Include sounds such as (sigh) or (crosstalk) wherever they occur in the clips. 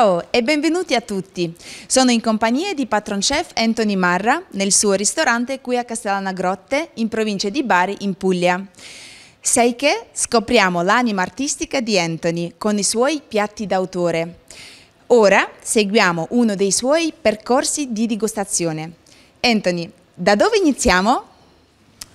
Ciao e benvenuti a tutti! Sono in compagnia di patron chef Anthony Marra nel suo ristorante qui a Castellana Grotte in provincia di Bari in Puglia. Sai che scopriamo l'anima artistica di Anthony con i suoi piatti d'autore. Ora seguiamo uno dei suoi percorsi di degustazione. Anthony, da dove iniziamo?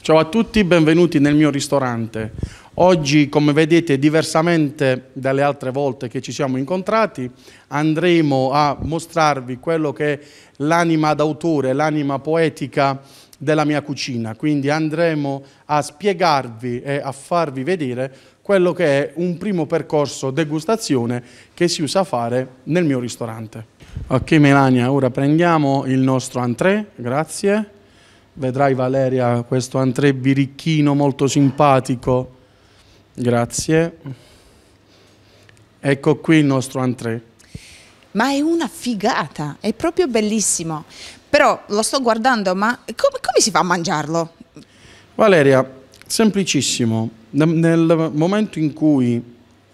Ciao a tutti, benvenuti nel mio ristorante. Oggi, come vedete, diversamente dalle altre volte che ci siamo incontrati, andremo a mostrarvi quello che è l'anima d'autore, l'anima poetica della mia cucina. Quindi andremo a spiegarvi e a farvi vedere quello che è un primo percorso degustazione che si usa fare nel mio ristorante. Ok Melania, ora prendiamo il nostro entrée, grazie. Vedrai Valeria questo entrée birichino molto simpatico Grazie. Ecco qui il nostro entrée. Ma è una figata, è proprio bellissimo. Però lo sto guardando, ma come, come si fa a mangiarlo? Valeria, semplicissimo. Nel momento in cui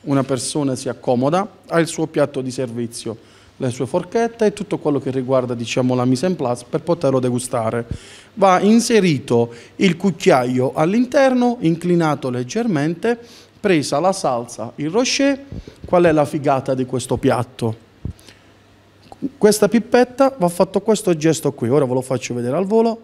una persona si accomoda, ha il suo piatto di servizio le sue forchette e tutto quello che riguarda diciamo, la mise en place per poterlo degustare. Va inserito il cucchiaio all'interno, inclinato leggermente, presa la salsa, il rocher, qual è la figata di questo piatto? Questa pippetta va fatto questo gesto qui, ora ve lo faccio vedere al volo.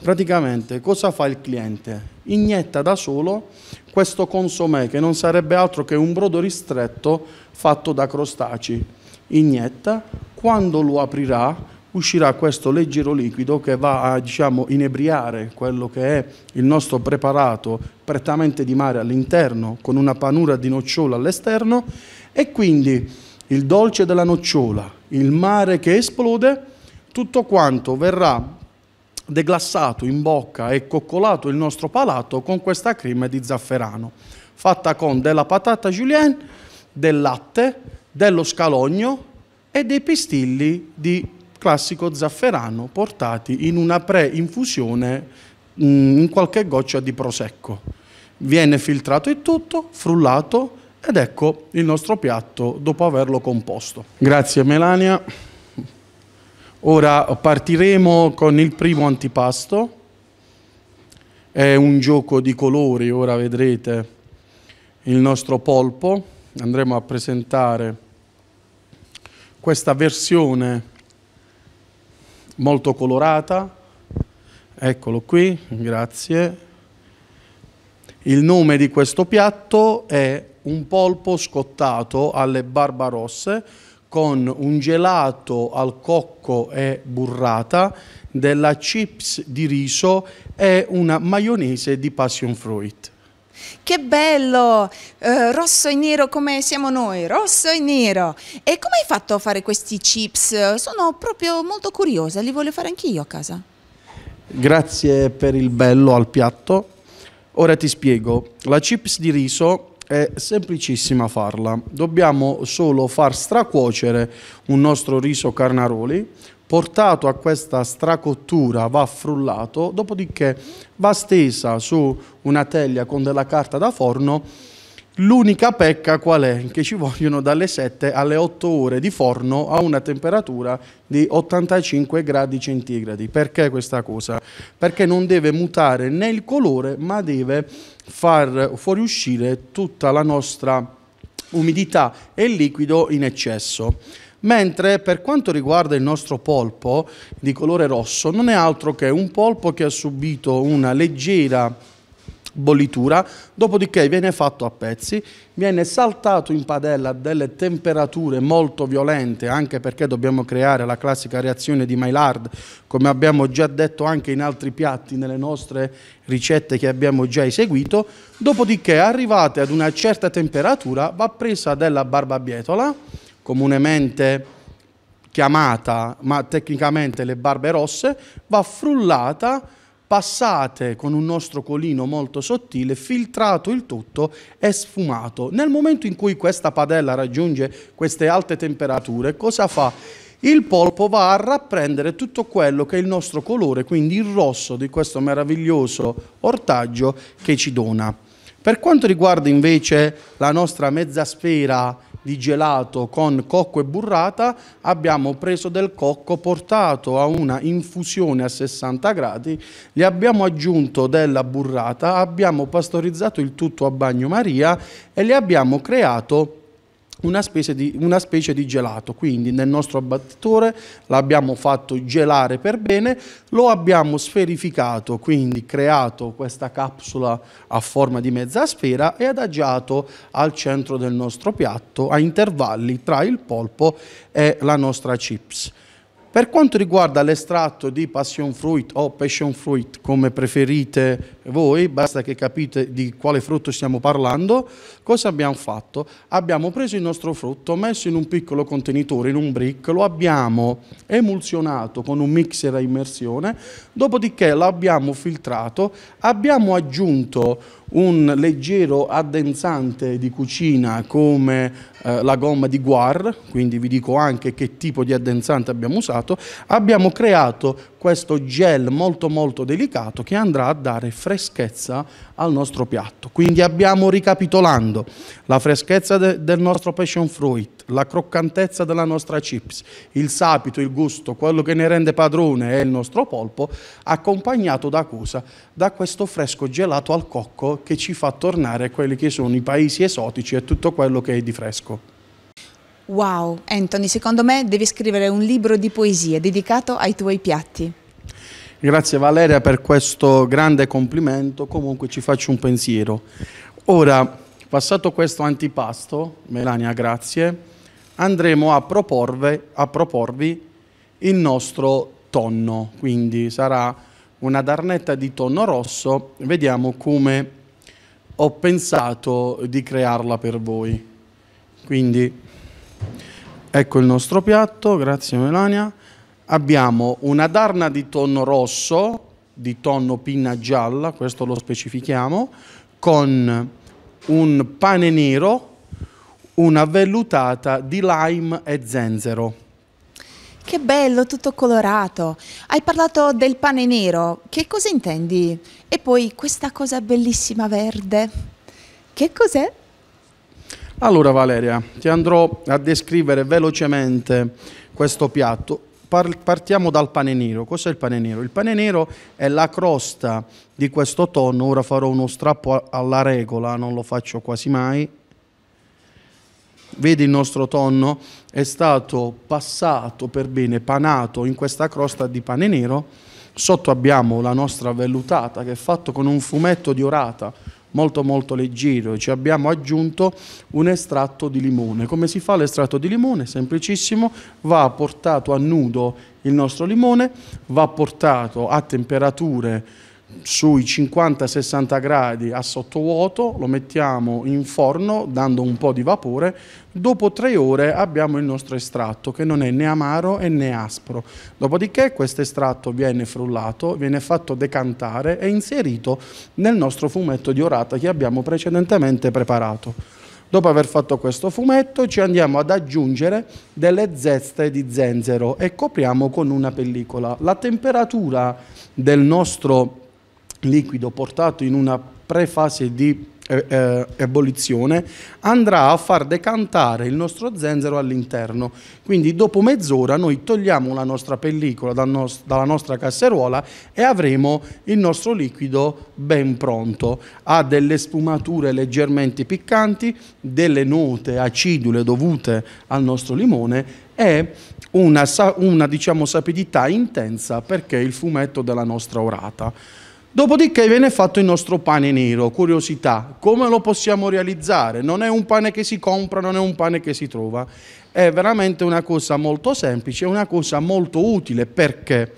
Praticamente cosa fa il cliente? Inietta da solo questo consomè che non sarebbe altro che un brodo ristretto fatto da crostacei. Inietta, quando lo aprirà uscirà questo leggero liquido che va a diciamo, inebriare quello che è il nostro preparato prettamente di mare all'interno con una panura di nocciola all'esterno e quindi il dolce della nocciola, il mare che esplode, tutto quanto verrà deglassato in bocca e coccolato il nostro palato con questa crema di zafferano, fatta con della patata julienne, del latte, dello scalogno e dei pistilli di classico zafferano portati in una pre-infusione mm, in qualche goccia di prosecco. Viene filtrato il tutto, frullato ed ecco il nostro piatto dopo averlo composto. Grazie Melania. Ora partiremo con il primo antipasto, è un gioco di colori, ora vedrete il nostro polpo, andremo a presentare questa versione molto colorata, eccolo qui, grazie. Il nome di questo piatto è un polpo scottato alle barbarosse con un gelato al cocco e burrata, della chips di riso e una maionese di passion fruit. Che bello! Eh, rosso e nero come siamo noi, rosso e nero. E come hai fatto a fare questi chips? Sono proprio molto curiosa, li voglio fare anch'io a casa. Grazie per il bello al piatto. Ora ti spiego. La chips di riso è semplicissima farla, dobbiamo solo far stracuocere un nostro riso carnaroli, portato a questa stracottura va frullato, dopodiché va stesa su una teglia con della carta da forno L'unica pecca qual è? Che ci vogliono dalle 7 alle 8 ore di forno a una temperatura di 85 gradi centigradi. Perché questa cosa? Perché non deve mutare né il colore, ma deve far fuoriuscire tutta la nostra umidità e liquido in eccesso. Mentre per quanto riguarda il nostro polpo di colore rosso, non è altro che un polpo che ha subito una leggera bollitura, dopodiché viene fatto a pezzi, viene saltato in padella a delle temperature molto violente, anche perché dobbiamo creare la classica reazione di Maillard, come abbiamo già detto anche in altri piatti nelle nostre ricette che abbiamo già eseguito, dopodiché arrivate ad una certa temperatura va presa della barbabietola, comunemente chiamata ma tecnicamente le barbe rosse, va frullata passate con un nostro colino molto sottile, filtrato il tutto e sfumato. Nel momento in cui questa padella raggiunge queste alte temperature, cosa fa? Il polpo va a rapprendere tutto quello che è il nostro colore, quindi il rosso di questo meraviglioso ortaggio che ci dona. Per quanto riguarda invece la nostra mezza sfera di gelato con cocco e burrata, abbiamo preso del cocco, portato a una infusione a 60 gradi, gli abbiamo aggiunto della burrata, abbiamo pastorizzato il tutto a bagnomaria e le abbiamo creato una specie, di, una specie di gelato, quindi nel nostro abbattitore l'abbiamo fatto gelare per bene, lo abbiamo sferificato, quindi creato questa capsula a forma di mezza sfera e adagiato al centro del nostro piatto a intervalli tra il polpo e la nostra chips. Per quanto riguarda l'estratto di passion fruit o passion fruit, come preferite voi, basta che capite di quale frutto stiamo parlando, cosa abbiamo fatto? Abbiamo preso il nostro frutto, messo in un piccolo contenitore, in un brick, lo abbiamo emulsionato con un mixer a immersione, dopodiché l'abbiamo filtrato, abbiamo aggiunto un leggero addensante di cucina come eh, la gomma di guar, quindi vi dico anche che tipo di addensante abbiamo usato, abbiamo creato questo gel molto molto delicato che andrà a dare freschezza al nostro piatto. Quindi abbiamo ricapitolando la freschezza de del nostro passion fruit, la croccantezza della nostra chips, il sapito, il gusto, quello che ne rende padrone è il nostro polpo, accompagnato da cosa? Da questo fresco gelato al cocco che ci fa tornare a quelli che sono i paesi esotici e tutto quello che è di fresco. Wow, Anthony, secondo me devi scrivere un libro di poesie dedicato ai tuoi piatti. Grazie Valeria per questo grande complimento, comunque ci faccio un pensiero. Ora, passato questo antipasto, Melania, grazie, andremo a, a proporvi il nostro tonno, quindi sarà una darnetta di tonno rosso, vediamo come ho pensato di crearla per voi. Quindi Ecco il nostro piatto, grazie Melania. Abbiamo una darna di tonno rosso, di tonno pinna gialla, questo lo specifichiamo, con un pane nero, una vellutata di lime e zenzero. Che bello, tutto colorato. Hai parlato del pane nero, che cosa intendi? E poi questa cosa bellissima verde, che cos'è? Allora Valeria, ti andrò a descrivere velocemente questo piatto. Partiamo dal pane nero. Cos'è il pane nero? Il pane nero è la crosta di questo tonno. Ora farò uno strappo alla regola, non lo faccio quasi mai. Vedi il nostro tonno è stato passato per bene, panato in questa crosta di pane nero. Sotto abbiamo la nostra vellutata che è fatta con un fumetto di orata molto molto leggero ci abbiamo aggiunto un estratto di limone. Come si fa l'estratto di limone? Semplicissimo, va portato a nudo il nostro limone, va portato a temperature sui 50-60 gradi a sottovuoto, lo mettiamo in forno dando un po' di vapore, dopo tre ore abbiamo il nostro estratto che non è né amaro né aspro. Dopodiché questo estratto viene frullato, viene fatto decantare e inserito nel nostro fumetto di orata che abbiamo precedentemente preparato. Dopo aver fatto questo fumetto ci andiamo ad aggiungere delle zeste di zenzero e copriamo con una pellicola. La temperatura del nostro liquido portato in una prefase di eh, eh, ebollizione andrà a far decantare il nostro zenzero all'interno quindi dopo mezz'ora noi togliamo la nostra pellicola dal nos dalla nostra casseruola e avremo il nostro liquido ben pronto ha delle sfumature leggermente piccanti delle note acidule dovute al nostro limone e una, una diciamo sapidità intensa perché è il fumetto della nostra orata Dopodiché viene fatto il nostro pane nero, curiosità, come lo possiamo realizzare? Non è un pane che si compra, non è un pane che si trova, è veramente una cosa molto semplice, una cosa molto utile perché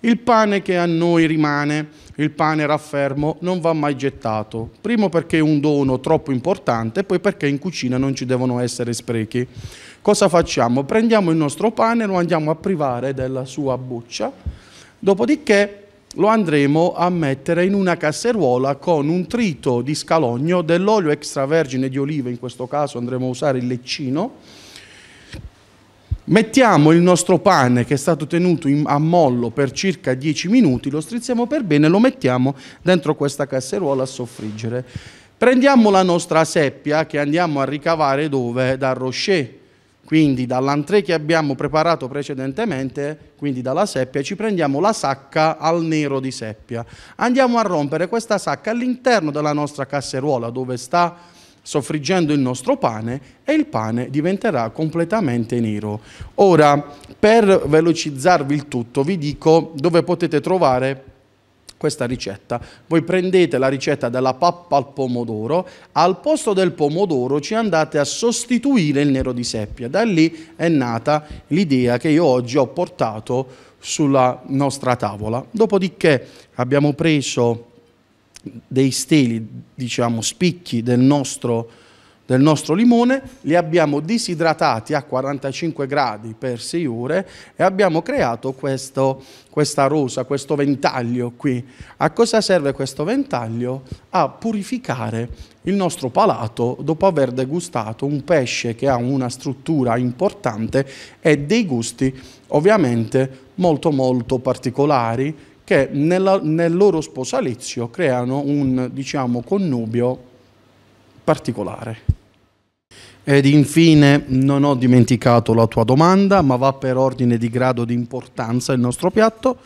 il pane che a noi rimane, il pane raffermo, non va mai gettato. Primo perché è un dono troppo importante, e poi perché in cucina non ci devono essere sprechi. Cosa facciamo? Prendiamo il nostro pane, lo andiamo a privare della sua buccia, dopodiché lo andremo a mettere in una casseruola con un trito di scalogno dell'olio extravergine di oliva, in questo caso andremo a usare il leccino. Mettiamo il nostro pane che è stato tenuto in, a mollo per circa 10 minuti, lo strizziamo per bene e lo mettiamo dentro questa casseruola a soffriggere. Prendiamo la nostra seppia che andiamo a ricavare dove? Dal Rocher quindi dall'antre che abbiamo preparato precedentemente, quindi dalla seppia, ci prendiamo la sacca al nero di seppia. Andiamo a rompere questa sacca all'interno della nostra casseruola dove sta soffriggendo il nostro pane e il pane diventerà completamente nero. Ora, per velocizzarvi il tutto, vi dico dove potete trovare questa ricetta. Voi prendete la ricetta della pappa al pomodoro, al posto del pomodoro ci andate a sostituire il nero di seppia. Da lì è nata l'idea che io oggi ho portato sulla nostra tavola. Dopodiché abbiamo preso dei steli, diciamo, spicchi del nostro del nostro limone, li abbiamo disidratati a 45 gradi per 6 ore e abbiamo creato questo, questa rosa, questo ventaglio qui. A cosa serve questo ventaglio? A purificare il nostro palato dopo aver degustato un pesce che ha una struttura importante e dei gusti ovviamente molto molto particolari che nella, nel loro sposalizio creano un diciamo, connubio particolare. Ed infine non ho dimenticato la tua domanda, ma va per ordine di grado di importanza il nostro piatto.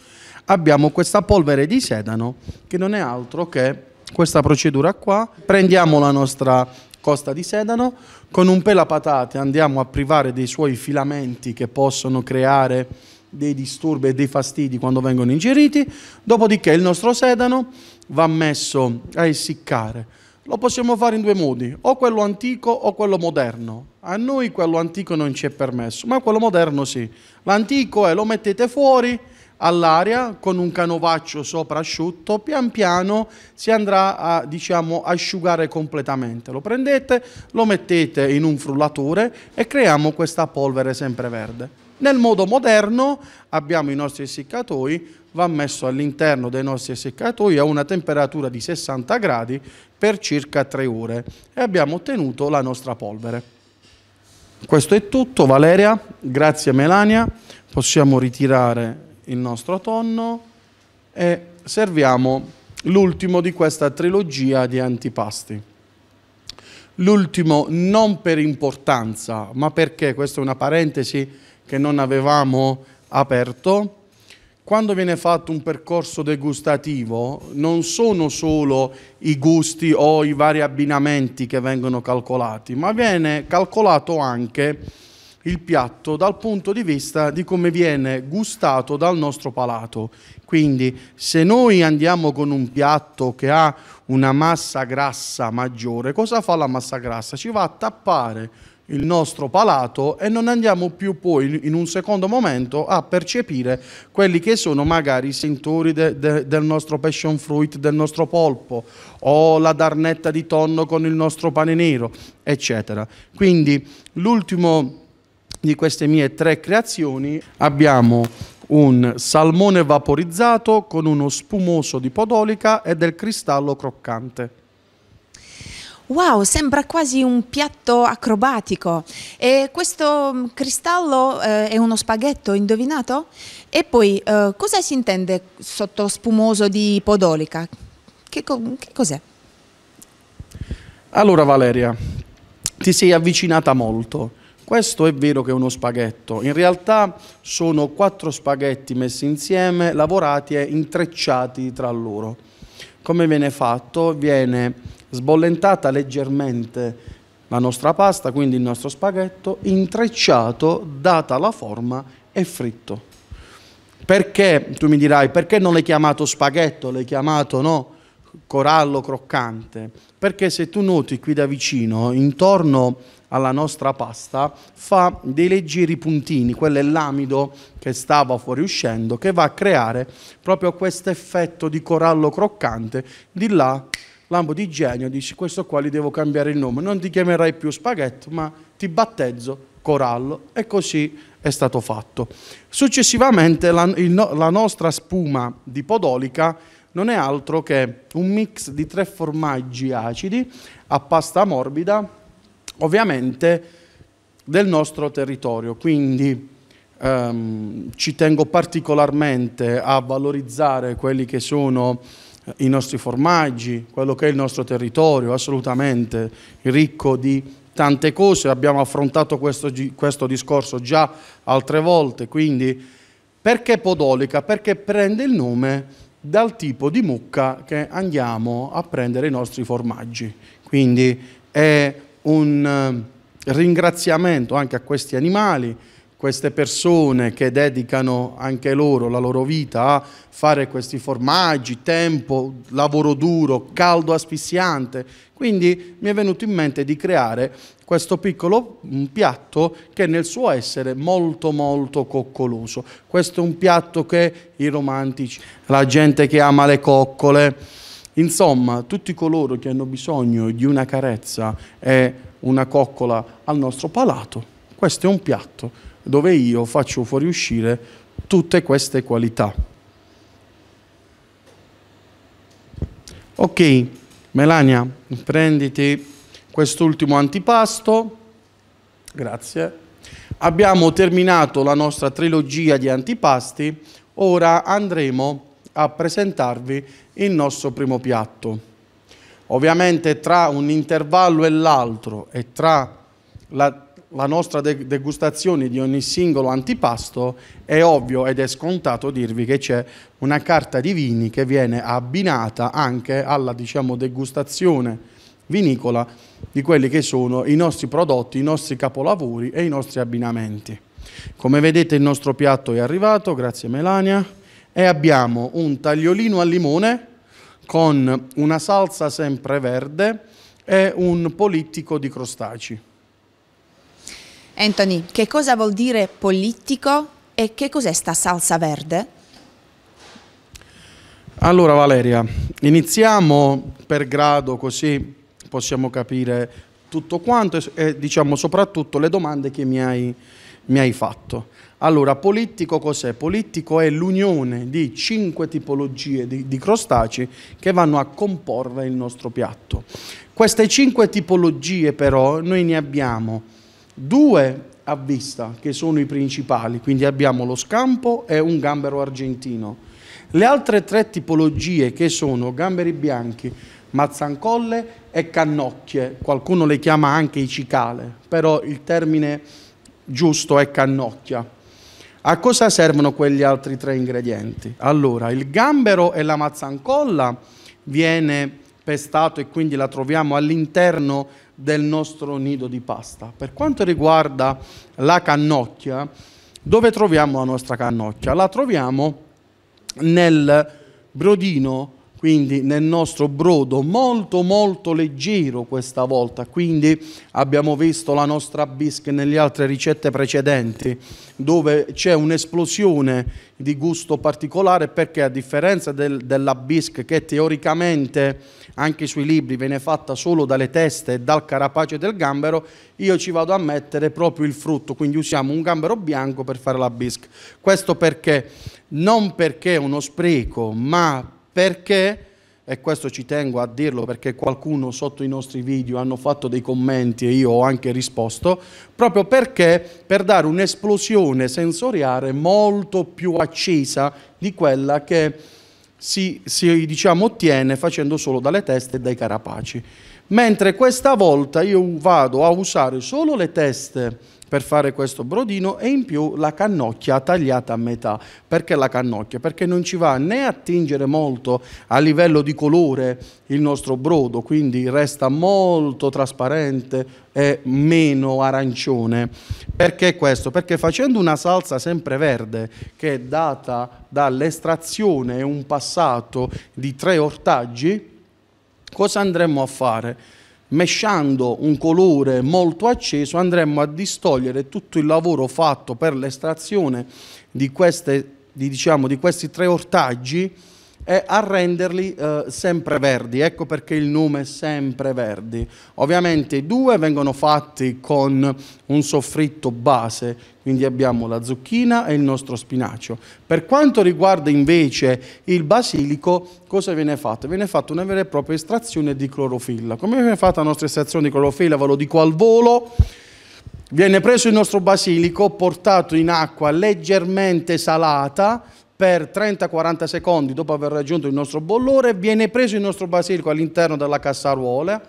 Abbiamo questa polvere di sedano che non è altro che questa procedura qua. Prendiamo la nostra costa di sedano, con un pelapatate andiamo a privare dei suoi filamenti che possono creare dei disturbi e dei fastidi quando vengono ingeriti, dopodiché il nostro sedano va messo a essiccare lo possiamo fare in due modi, o quello antico o quello moderno. A noi quello antico non ci è permesso, ma quello moderno sì. L'antico è eh, lo mettete fuori all'aria con un canovaccio sopra asciutto, pian piano si andrà a diciamo, asciugare completamente. Lo prendete, lo mettete in un frullatore e creiamo questa polvere sempreverde. Nel modo moderno abbiamo i nostri essiccatoi, va messo all'interno dei nostri essiccatoi a una temperatura di 60 gradi per circa 3 ore e abbiamo ottenuto la nostra polvere. Questo è tutto Valeria, grazie Melania, possiamo ritirare il nostro tonno e serviamo l'ultimo di questa trilogia di antipasti. L'ultimo non per importanza, ma perché, questa è una parentesi, che non avevamo aperto, quando viene fatto un percorso degustativo non sono solo i gusti o i vari abbinamenti che vengono calcolati, ma viene calcolato anche il piatto dal punto di vista di come viene gustato dal nostro palato. Quindi se noi andiamo con un piatto che ha una massa grassa maggiore, cosa fa la massa grassa? Ci va a tappare il nostro palato e non andiamo più poi in un secondo momento a percepire quelli che sono magari i sentori de, de, del nostro passion fruit, del nostro polpo o la darnetta di tonno con il nostro pane nero, eccetera. Quindi l'ultimo di queste mie tre creazioni abbiamo un salmone vaporizzato con uno spumoso di podolica e del cristallo croccante. Wow, sembra quasi un piatto acrobatico. E questo mm, cristallo eh, è uno spaghetto, indovinato? E poi, eh, cosa si intende sotto spumoso di Podolica? Che, co che cos'è? Allora Valeria, ti sei avvicinata molto. Questo è vero che è uno spaghetto, in realtà sono quattro spaghetti messi insieme, lavorati e intrecciati tra loro. Come viene fatto? Viene sbollentata leggermente la nostra pasta, quindi il nostro spaghetto, intrecciato, data la forma e fritto. Perché, tu mi dirai, perché non l'hai chiamato spaghetto, l'hai chiamato no, corallo croccante? Perché se tu noti qui da vicino, intorno alla nostra pasta, fa dei leggeri puntini, quello è l'amido che stava fuoriuscendo, che va a creare proprio questo effetto di corallo croccante, di là lampo di genio, dici questo qua gli devo cambiare il nome, non ti chiamerai più spaghetto, ma ti battezzo corallo e così è stato fatto. Successivamente la, il, la nostra spuma di podolica non è altro che un mix di tre formaggi acidi a pasta morbida, ovviamente del nostro territorio, quindi ehm, ci tengo particolarmente a valorizzare quelli che sono i nostri formaggi, quello che è il nostro territorio, assolutamente ricco di tante cose, abbiamo affrontato questo, questo discorso già altre volte, quindi perché podolica? Perché prende il nome dal tipo di mucca che andiamo a prendere i nostri formaggi, quindi è un eh, ringraziamento anche a questi animali, queste persone che dedicano anche loro la loro vita a fare questi formaggi, tempo, lavoro duro, caldo asfissiante. Quindi mi è venuto in mente di creare questo piccolo piatto che nel suo essere è molto molto coccoloso. Questo è un piatto che i romantici, la gente che ama le coccole, insomma tutti coloro che hanno bisogno di una carezza e una coccola al nostro palato, questo è un piatto dove io faccio fuoriuscire tutte queste qualità. Ok, Melania, prenditi quest'ultimo antipasto. Grazie. Abbiamo terminato la nostra trilogia di antipasti, ora andremo a presentarvi il nostro primo piatto. Ovviamente tra un intervallo e l'altro e tra la la nostra degustazione di ogni singolo antipasto, è ovvio ed è scontato dirvi che c'è una carta di vini che viene abbinata anche alla diciamo, degustazione vinicola di quelli che sono i nostri prodotti, i nostri capolavori e i nostri abbinamenti. Come vedete il nostro piatto è arrivato, grazie Melania, e abbiamo un tagliolino al limone con una salsa sempre verde e un polittico di crostaci. Anthony, che cosa vuol dire politico e che cos'è sta salsa verde? Allora Valeria, iniziamo per grado così possiamo capire tutto quanto e, diciamo soprattutto le domande che mi hai, mi hai fatto. Allora, politico cos'è? Politico è l'unione di cinque tipologie di, di crostacei che vanno a comporre il nostro piatto. Queste cinque tipologie però noi ne abbiamo due a vista che sono i principali, quindi abbiamo lo scampo e un gambero argentino. Le altre tre tipologie che sono gamberi bianchi, mazzancolle e cannocchie, qualcuno le chiama anche i cicale, però il termine giusto è cannocchia. A cosa servono quegli altri tre ingredienti? Allora, il gambero e la mazzancolla viene pestato e quindi la troviamo all'interno del nostro nido di pasta. Per quanto riguarda la cannocchia, dove troviamo la nostra cannocchia? La troviamo nel brodino, quindi nel nostro brodo molto molto leggero questa volta, quindi abbiamo visto la nostra bisque nelle altre ricette precedenti, dove c'è un'esplosione di gusto particolare perché a differenza del, della bisque che teoricamente anche sui libri viene fatta solo dalle teste e dal carapace del gambero, io ci vado a mettere proprio il frutto, quindi usiamo un gambero bianco per fare la bisque. Questo perché? Non perché è uno spreco, ma perché e questo ci tengo a dirlo perché qualcuno sotto i nostri video hanno fatto dei commenti e io ho anche risposto, proprio perché per dare un'esplosione sensoriale molto più accesa di quella che si, si diciamo, ottiene facendo solo dalle teste e dai carapaci mentre questa volta io vado a usare solo le teste per fare questo brodino e in più la cannocchia tagliata a metà. Perché la cannocchia? Perché non ci va né a tingere molto a livello di colore il nostro brodo, quindi resta molto trasparente e meno arancione. Perché questo? Perché facendo una salsa sempre verde che è data dall'estrazione e un passato di tre ortaggi, cosa andremo a fare? Mesciando un colore molto acceso andremo a distogliere tutto il lavoro fatto per l'estrazione di, di, diciamo, di questi tre ortaggi e a renderli eh, sempre verdi. Ecco perché il nome sempre verdi. Ovviamente i due vengono fatti con un soffritto base, quindi abbiamo la zucchina e il nostro spinacio. Per quanto riguarda invece il basilico, cosa viene fatto? Viene fatta una vera e propria estrazione di clorofilla. Come viene fatta la nostra estrazione di clorofilla? Ve lo dico al volo. Viene preso il nostro basilico, portato in acqua leggermente salata, per 30-40 secondi dopo aver raggiunto il nostro bollore, viene preso il nostro basilico all'interno della cassaruola,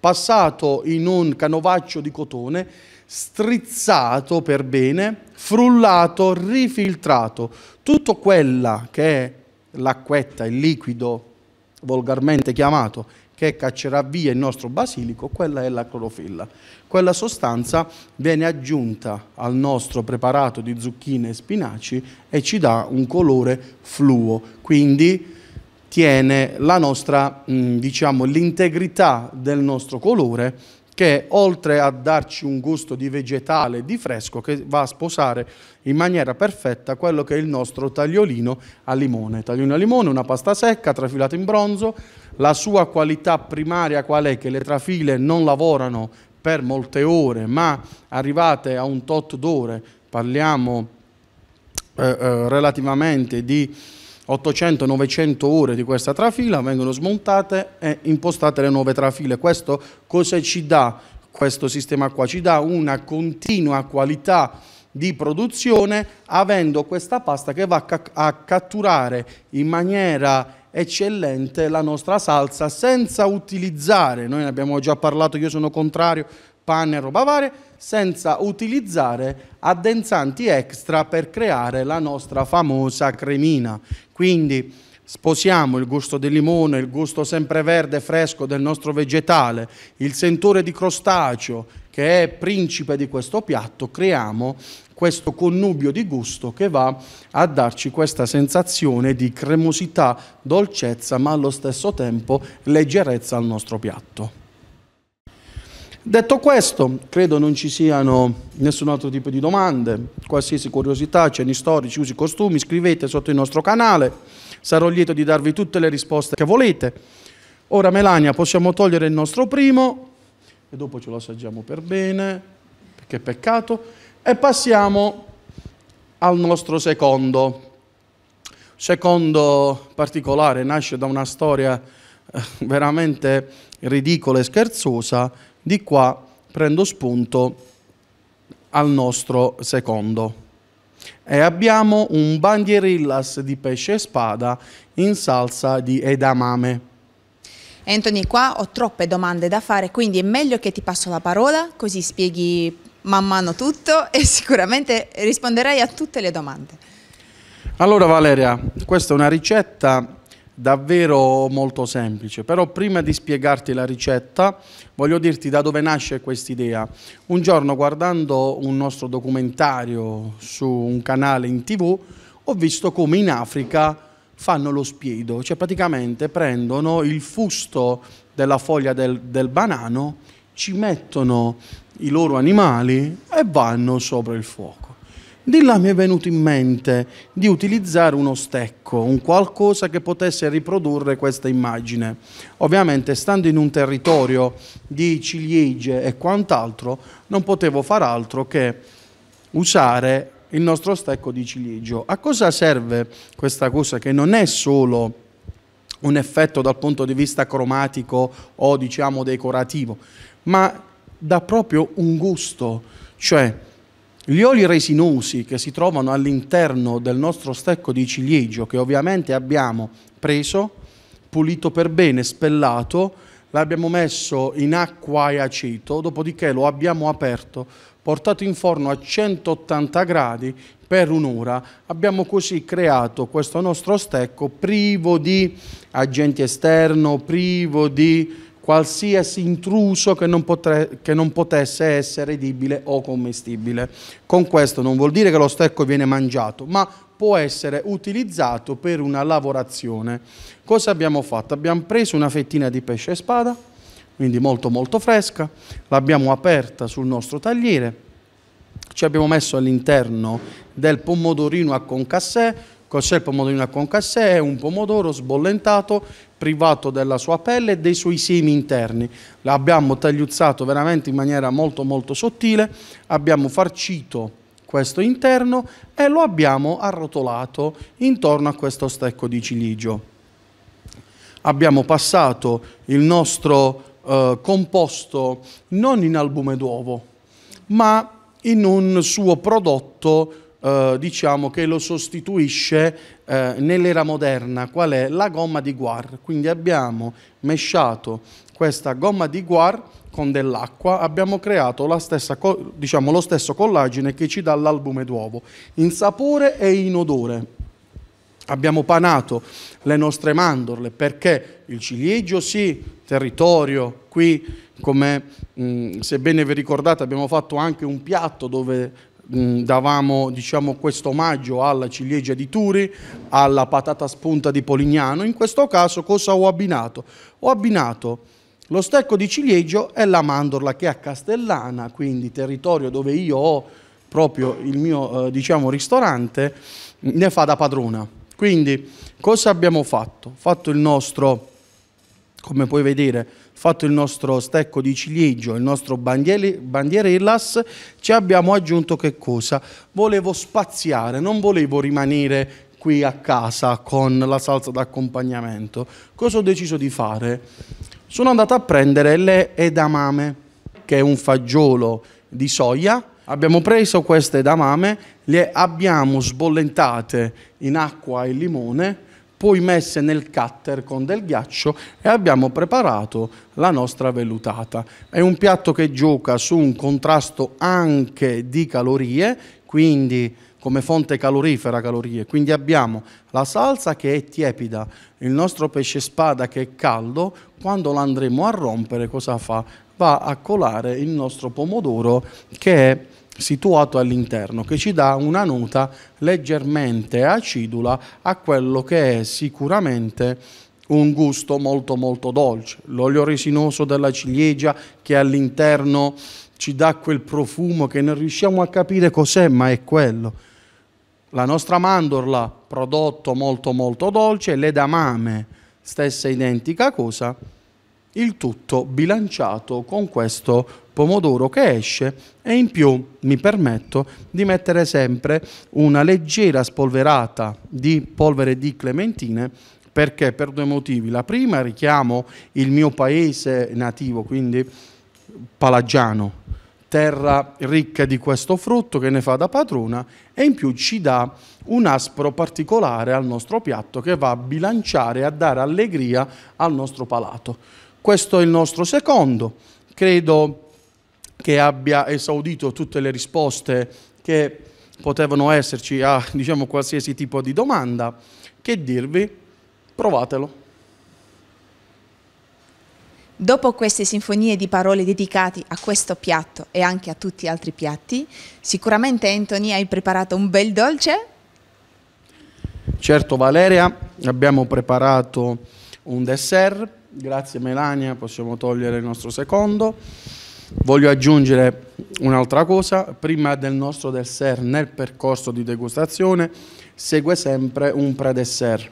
passato in un canovaccio di cotone, strizzato per bene, frullato, rifiltrato. Tutto quella che è l'acquetta, il liquido volgarmente chiamato, che caccerà via il nostro basilico, quella è la clorofilla. Quella sostanza viene aggiunta al nostro preparato di zucchine e spinaci e ci dà un colore fluo, quindi tiene la nostra, mm, diciamo, l'integrità del nostro colore che oltre a darci un gusto di vegetale, di fresco, che va a sposare in maniera perfetta quello che è il nostro tagliolino a limone. Tagliolino a limone, una pasta secca, trafilata in bronzo, la sua qualità primaria qual è? Che le trafile non lavorano per molte ore, ma arrivate a un tot d'ore, parliamo eh, eh, relativamente di 800-900 ore di questa trafila vengono smontate e impostate le nuove trafile. Questo cosa ci dà? Questo sistema qua ci dà una continua qualità di produzione avendo questa pasta che va a catturare in maniera eccellente la nostra salsa senza utilizzare, noi ne abbiamo già parlato, io sono contrario pane e roba bavare senza utilizzare addensanti extra per creare la nostra famosa cremina. Quindi sposiamo il gusto del limone, il gusto sempreverde fresco del nostro vegetale, il sentore di crostaceo che è principe di questo piatto, creiamo questo connubio di gusto che va a darci questa sensazione di cremosità, dolcezza, ma allo stesso tempo leggerezza al nostro piatto. Detto questo, credo non ci siano nessun altro tipo di domande, qualsiasi curiosità, ceni storici, usi, costumi, scrivete sotto il nostro canale, sarò lieto di darvi tutte le risposte che volete. Ora Melania possiamo togliere il nostro primo e dopo ce lo assaggiamo per bene, perché peccato, e passiamo al nostro secondo. Secondo particolare nasce da una storia eh, veramente ridicola e scherzosa di qua prendo spunto al nostro secondo. E abbiamo un bandierillas di pesce e spada in salsa di edamame. Anthony, qua ho troppe domande da fare, quindi è meglio che ti passo la parola, così spieghi man mano tutto e (laughs) sicuramente risponderai a tutte le domande. Allora Valeria, questa è una ricetta davvero molto semplice. Però prima di spiegarti la ricetta, voglio dirti da dove nasce questa idea. Un giorno guardando un nostro documentario su un canale in tv, ho visto come in Africa fanno lo spiedo, cioè praticamente prendono il fusto della foglia del, del banano, ci mettono i loro animali e vanno sopra il fuoco. Di là mi è venuto in mente di utilizzare uno stecco, un qualcosa che potesse riprodurre questa immagine. Ovviamente, stando in un territorio di ciliegie e quant'altro, non potevo far altro che usare il nostro stecco di ciliegio. A cosa serve questa cosa che non è solo un effetto dal punto di vista cromatico o diciamo decorativo, ma dà proprio un gusto, cioè gli oli resinosi che si trovano all'interno del nostro stecco di ciliegio, che ovviamente abbiamo preso, pulito per bene, spellato, l'abbiamo messo in acqua e aceto, dopodiché lo abbiamo aperto, portato in forno a 180 gradi per un'ora. Abbiamo così creato questo nostro stecco privo di agenti esterno, privo di qualsiasi intruso che non, potre, che non, potesse essere edibile o commestibile. Con questo non vuol dire che lo stecco viene mangiato, ma può essere utilizzato per una lavorazione. Cosa abbiamo fatto? Abbiamo preso una fettina di pesce spada, quindi molto molto fresca, l'abbiamo aperta sul nostro tagliere, ci abbiamo messo all'interno del pomodorino a concassè, Cos'è il pomodorino a concassè? È un pomodoro sbollentato, privato della sua pelle e dei suoi semi interni. L'abbiamo tagliuzzato veramente in maniera molto molto sottile, abbiamo farcito questo interno e lo abbiamo arrotolato intorno a questo stecco di ciliegio. Abbiamo passato il nostro eh, composto non in albume d'uovo, ma in un suo prodotto eh, diciamo, che lo sostituisce eh, nell'era moderna, qual è la gomma di guar. Quindi abbiamo mesciato questa gomma di guar con dell'acqua, abbiamo creato stessa, diciamo, lo stesso collagene che ci dà l'albume d'uovo, in sapore e in odore. Abbiamo panato le nostre mandorle perché il ciliegio sì, territorio, qui come mh, mm, sebbene vi ricordate abbiamo fatto anche un piatto dove Mm, davamo diciamo, questo omaggio alla ciliegia di Turi, alla patata spunta di Polignano. In questo caso cosa ho abbinato? Ho abbinato lo stecco di ciliegio e la mandorla che è a Castellana, quindi territorio dove io ho proprio il mio eh, diciamo, ristorante, mm, ne fa da padrona. Quindi cosa abbiamo fatto? Fatto il nostro, come puoi vedere, fatto il nostro stecco di ciliegio, il nostro bandierellas, ci abbiamo aggiunto che cosa? Volevo spaziare, non volevo rimanere qui a casa con la salsa d'accompagnamento. Cosa ho deciso di fare? Sono andato a prendere le edamame, che è un fagiolo di soia. Abbiamo preso queste edamame, le abbiamo sbollentate in acqua e limone poi messe nel cutter con del ghiaccio e abbiamo preparato la nostra vellutata. È un piatto che gioca su un contrasto anche di calorie, quindi come fonte calorifera calorie. Quindi abbiamo la salsa che è tiepida, il nostro pesce spada che è caldo, quando lo andremo a rompere cosa fa? Va a colare il nostro pomodoro che è situato all'interno che ci dà una nota leggermente acidula a quello che è sicuramente un gusto molto molto dolce. L'olio resinoso della ciliegia che all'interno ci dà quel profumo che non riusciamo a capire cos'è, ma è quello. La nostra mandorla, prodotto molto molto dolce, l'edamame, stessa identica cosa, il tutto bilanciato con questo pomodoro che esce e in più mi permetto di mettere sempre una leggera spolverata di polvere di clementine perché per due motivi. La prima richiamo il mio paese nativo, quindi palagiano, terra ricca di questo frutto che ne fa da padrona e in più ci dà un aspro particolare al nostro piatto che va a bilanciare e a dare allegria al nostro palato. Questo è il nostro secondo. Credo che abbia esaudito tutte le risposte che potevano esserci a diciamo, qualsiasi tipo di domanda. Che dirvi? Provatelo. Dopo queste sinfonie di parole dedicate a questo piatto e anche a tutti gli altri piatti, sicuramente Anthony hai preparato un bel dolce? Certo Valeria, abbiamo preparato un dessert Grazie Melania, possiamo togliere il nostro secondo. Voglio aggiungere un'altra cosa, prima del nostro dessert nel percorso di degustazione segue sempre un pre-dessert.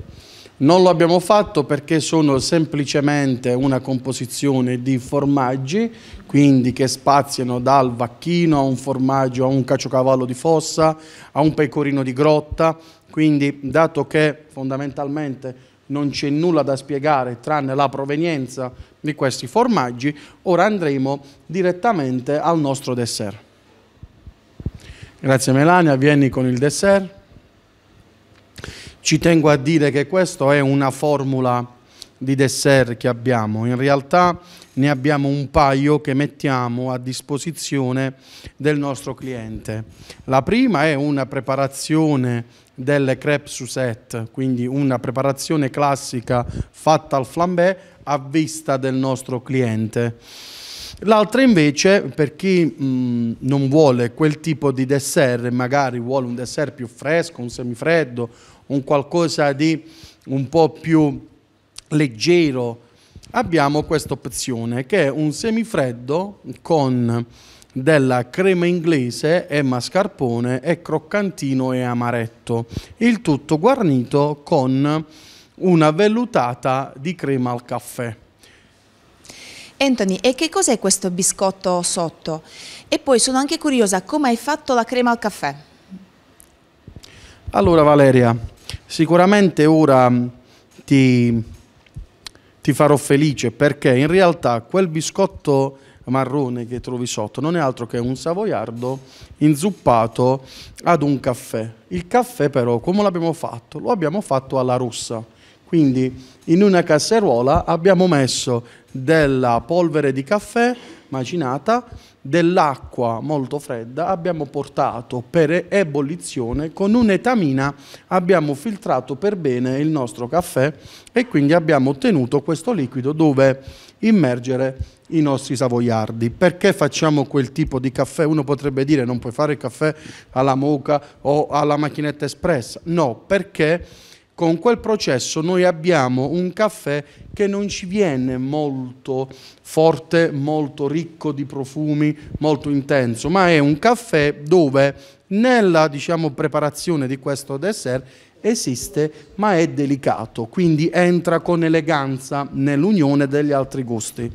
Non lo abbiamo fatto perché sono semplicemente una composizione di formaggi, quindi che spaziano dal vacchino a un formaggio, a un caciocavallo di fossa, a un pecorino di grotta, quindi dato che fondamentalmente non c'è nulla da spiegare tranne la provenienza di questi formaggi, ora andremo direttamente al nostro dessert. Grazie Melania, vieni con il dessert. Ci tengo a dire che questa è una formula di dessert che abbiamo, in realtà ne abbiamo un paio che mettiamo a disposizione del nostro cliente. La prima è una preparazione delle crêpe Suzette, quindi una preparazione classica fatta al flambé a vista del nostro cliente. L'altra invece, per chi mh, mm, non vuole quel tipo di dessert, magari vuole un dessert più fresco, un semifreddo, un qualcosa di un po' più leggero, abbiamo questa opzione che è un semifreddo con della crema inglese e mascarpone e croccantino e amaretto, il tutto guarnito con una vellutata di crema al caffè. Anthony, e che cos'è questo biscotto sotto? E poi sono anche curiosa, come hai fatto la crema al caffè? Allora Valeria, sicuramente ora mm, ti, ti farò felice perché in realtà quel biscotto marrone che trovi sotto non è altro che un savoiardo inzuppato ad un caffè. Il caffè però come l'abbiamo fatto? Lo abbiamo fatto alla russa. Quindi in una casseruola abbiamo messo della polvere di caffè macinata, dell'acqua molto fredda, abbiamo portato per ebollizione, con un'etamina abbiamo filtrato per bene il nostro caffè e quindi abbiamo ottenuto questo liquido dove immergere i nostri savoiardi. Perché facciamo quel tipo di caffè? Uno potrebbe dire non puoi fare il caffè alla moca o alla macchinetta espressa. No, perché con quel processo noi abbiamo un caffè che non ci viene molto forte, molto ricco di profumi, molto intenso, ma è un caffè dove nella diciamo, preparazione di questo dessert esiste ma è delicato, quindi entra con eleganza nell'unione degli altri gusti.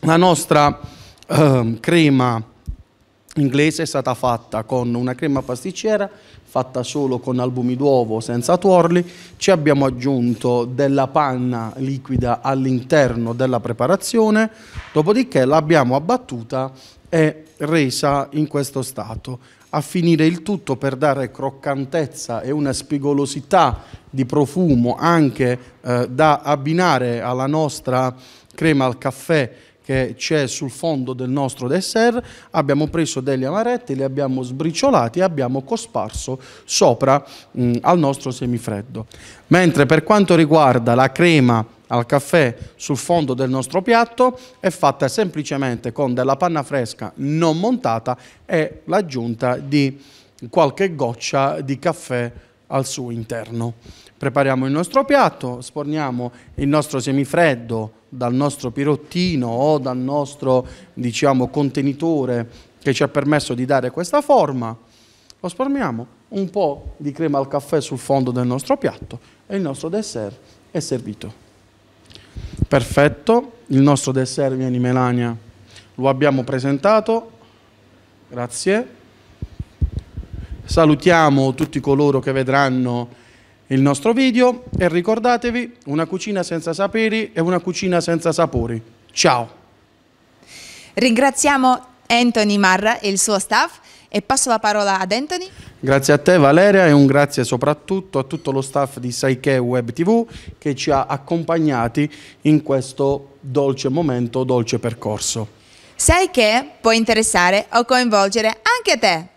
La nostra eh, crema inglese è stata fatta con una crema pasticcera fatta solo con albumi d'uovo senza tuorli, ci abbiamo aggiunto della panna liquida all'interno della preparazione, dopodiché l'abbiamo abbattuta e resa in questo stato a finire il tutto per dare croccantezza e una spigolosità di profumo anche eh, da abbinare alla nostra crema al caffè che c'è sul fondo del nostro dessert, abbiamo preso degli amaretti, li abbiamo sbriciolati e abbiamo cosparso sopra mh, mm, al nostro semifreddo. Mentre per quanto riguarda la crema al caffè sul fondo del nostro piatto è fatta semplicemente con della panna fresca non montata e l'aggiunta di qualche goccia di caffè al suo interno. Prepariamo il nostro piatto, sporniamo il nostro semifreddo dal nostro pirottino o dal nostro diciamo, contenitore che ci ha permesso di dare questa forma. Lo sporniamo un po' di crema al caffè sul fondo del nostro piatto e il nostro dessert è servito. Perfetto, il nostro dessert viene in melania, lo abbiamo presentato, grazie. Salutiamo tutti coloro che vedranno il nostro video e ricordatevi una cucina senza saperi è una cucina senza sapori. Ciao! Ringraziamo Anthony Marra e il suo staff e passo la parola ad Anthony. Grazie a te Valeria e un grazie soprattutto a tutto lo staff di Saike Web TV che ci ha accompagnati in questo dolce momento, dolce percorso. Sai che può interessare o coinvolgere anche te.